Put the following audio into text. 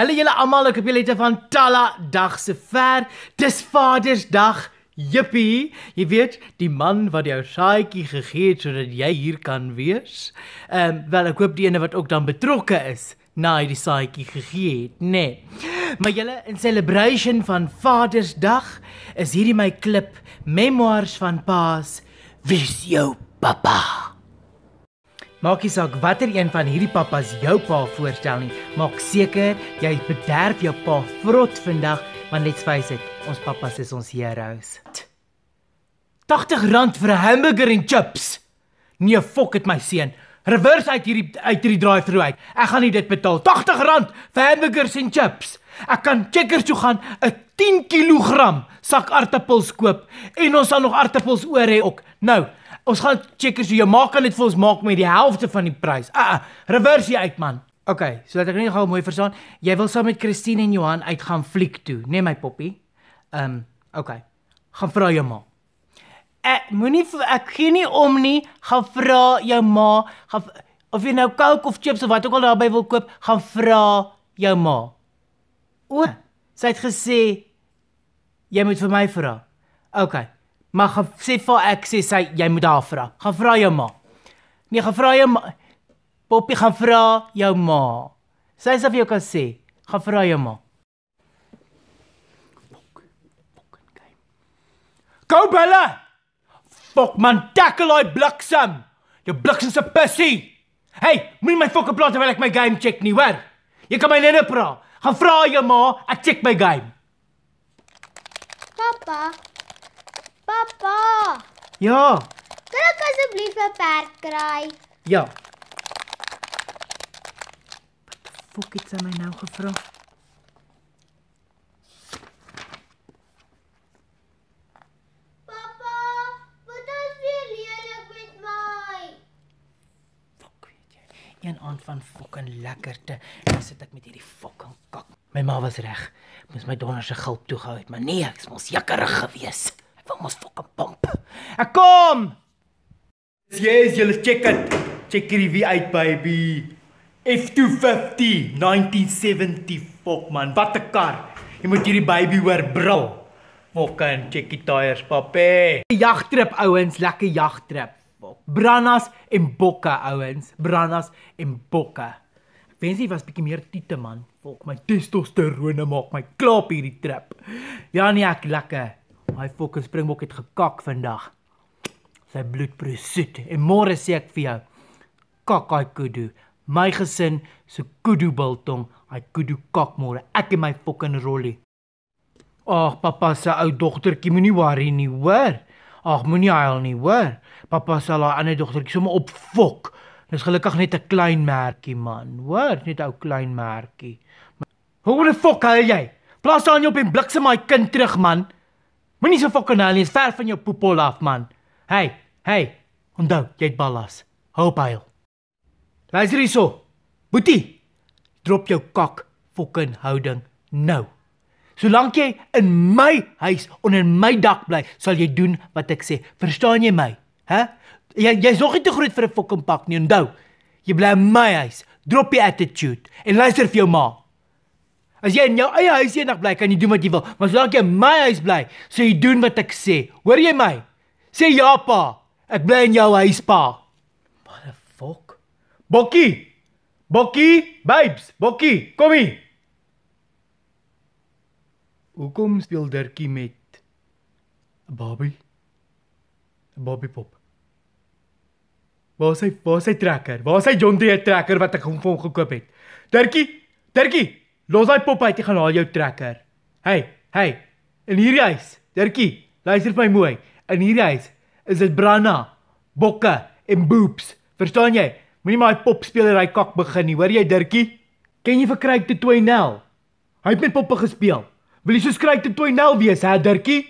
Hallo julle almal, ek hoop julle het 'n fantalla dag se ver. Dis Vadersdag. Jippie. Jy weet, die man wat jou saaitjie gegee het sodat jy hier kan wees. Ehm um, wel ek hoop die ene wat ook dan betrokke is na hierdie saaitjie gegee het, nê. Nee. Maar julle in celebration van Vadersdag is hierdie my klip Memoirs van Paas. Wie is jou pappa? Maak nie saak watter een van hierdie pappas jou pa voorstel nie. Maak seker jy bederf jou pa vrot vandag want net spys dit. Ons pappas is ons heroes. 80 rand vir 'n hamburger en chips. Nee, fok dit my seun. Reverse uit hierdie uit hierdie drive-through uit. Ek gaan nie dit betaal. 80 rand vir hamburgers en chips. Ek kan checkers toe gaan, 'n 10 kg sak aartappels koop en ons sal nog aartappels oor hê ook. Nou, ons gaan checkers hoe jy maak kan dit vir ons maak met die helfte van die prys. Uh, uh reverse uit man. OK, so laat ek net nou gou mooi verstaan. Jy wil saam met Christine en Johan uitgaan fliek toe, né nee, my poppie? Ehm, um, OK. Gaan vra jou ma. Ek moenie ek gee nie om nie. Gaan vra jou ma. Gaan of jy nou Coke of chips of wat ook al daarby wil koop, gaan vra jou ma. O, sy het gesê jy moet vir my vra. OK. Maar gaan sê vir ek sê sy jy moet daar vra. Gaan vra jou ma. Nee, gaan vra jou ma. Poppy gaan vra jou ma. Sy sê vir jou kan sê, gaan vra jou ma. Go Bella. Fok man, tackle hy bliksem. Jou bliksem se pissie. Hey, moenie my fokke plaas terwyl ek my game check nie, hoor. Jy kan my nene nou vra. Gaan vra jou ma, ek check my game. Pappa. Pappa. Ja. Kan ek asseblief 'n perd kry? Ja. Wat die fuck het sy my nou gevra? Een aand van fucking lekkerte, dan nou sit ek met hierdie fucking kak My ma was reg. Moes my donderse gulp toegehou het, maar nee, ek's mos jakkerig gewees. Ek wil mos fucking pomp. Ek kom. Dis jy's julle check in. Check hierdie wie uit baby. F250 1970 fok man. Wat 'n kar. Jy moet hierdie baby hoor brul. Fucking checky tires, papé. Jagtrip ouens, lekker jagtrip. Brannas en bokke ouens, brannas en bokke. Wensie was bietjie meer tiete man. Volk my testosterone maak my klaap hierdie trip. Ja nee, ek lekker. My fokus springbok het gekak vandag. Sy bloed presuut en môre sê ek vir jou. Kak hy kudu. My gesin se kudu biltong, hy kudu kak môre. Ek en my fucking rolly. Ag, pappa se ou dogtertjie moenie worry nie, hoor. Ag, moenie huil nie, hoor. Pappa se ou ander dogtertjie sommer op fok. Dis gelukkig net 'n klein merkie man, hoor, net 'n ou klein merkie. Hoekom die fok hy jy? Plaas aan jou op en bliksem my kind terug man. Moenie so fokken hy nie, is ver van jou poepol af man. Hey, hey. Onthou, jy het ballas. Hou byl. Luister hierso. Boetie, drop jou kak fokken houding nou. Solank jy in my huis onder my dak bly, sal jy doen wat ek sê. Verstaan jy my? Hæ? Jy jy's nog nie te groot vir 'n fucking pak nie, onthou. Jy bly in my huis. Drop your attitude en luister vir jou ma. As jy in jou eie huis eendag bly, kan jy doen wat jy wil, maar solank jy in my huis bly, sê so jy doen wat ek sê. Hoor jy my? Sê ja pa. Ek bly in jou huis pa. What the fuck? Bokkie. Bokkie, babes, bokkie, kom hier. Hoekom speel Dirkie met 'n Barbie? 'n Barbie pop. Waar is hy? Waar is hy trekker? Waar is hy John Deere trekker wat ek hom vir hom gekoop het? Dirkie, Dirkie, los daai pop uit, ek gaan haal jou trekker. Hey, hey. In hierdie huis, Dirkie, luister my mooi. In hierdie huis is dit branna, bokke en boeps. Verstaan jy? Moenie my pop speler hy kak begin nie, hoor jy Dirkie? Ken jy vir Kryk te 2.0? Hy het met poppe gespeel. Wil jy so Kryk te 2.0 wees, hè Dirkie?